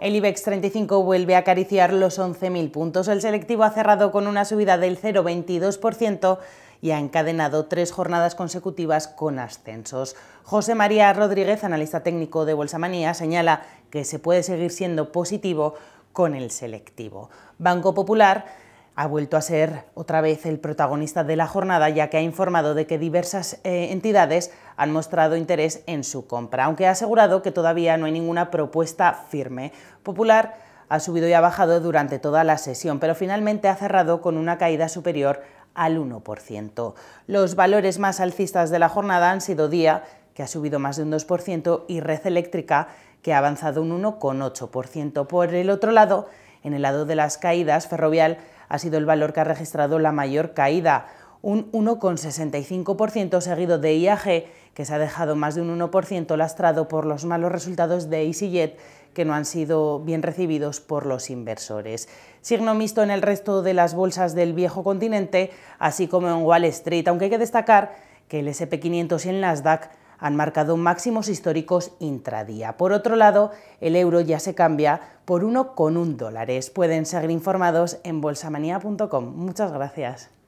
El IBEX 35 vuelve a acariciar los 11.000 puntos. El selectivo ha cerrado con una subida del 0,22% y ha encadenado tres jornadas consecutivas con ascensos. José María Rodríguez, analista técnico de Bolsa Manía, señala que se puede seguir siendo positivo con el selectivo. Banco Popular ha vuelto a ser otra vez el protagonista de la jornada, ya que ha informado de que diversas eh, entidades han mostrado interés en su compra, aunque ha asegurado que todavía no hay ninguna propuesta firme. Popular ha subido y ha bajado durante toda la sesión, pero finalmente ha cerrado con una caída superior al 1%. Los valores más alcistas de la jornada han sido Día, que ha subido más de un 2%, y Red Eléctrica, que ha avanzado un 1,8%. Por el otro lado, en el lado de las caídas, Ferrovial ha sido el valor que ha registrado la mayor caída, un 1,65% seguido de IAG, que se ha dejado más de un 1% lastrado por los malos resultados de EasyJet, que no han sido bien recibidos por los inversores. Signo mixto en el resto de las bolsas del viejo continente, así como en Wall Street, aunque hay que destacar que el SP500 y el Nasdaq han marcado máximos históricos intradía. Por otro lado, el euro ya se cambia por uno con un dólares. Pueden seguir informados en bolsamanía.com. Muchas gracias.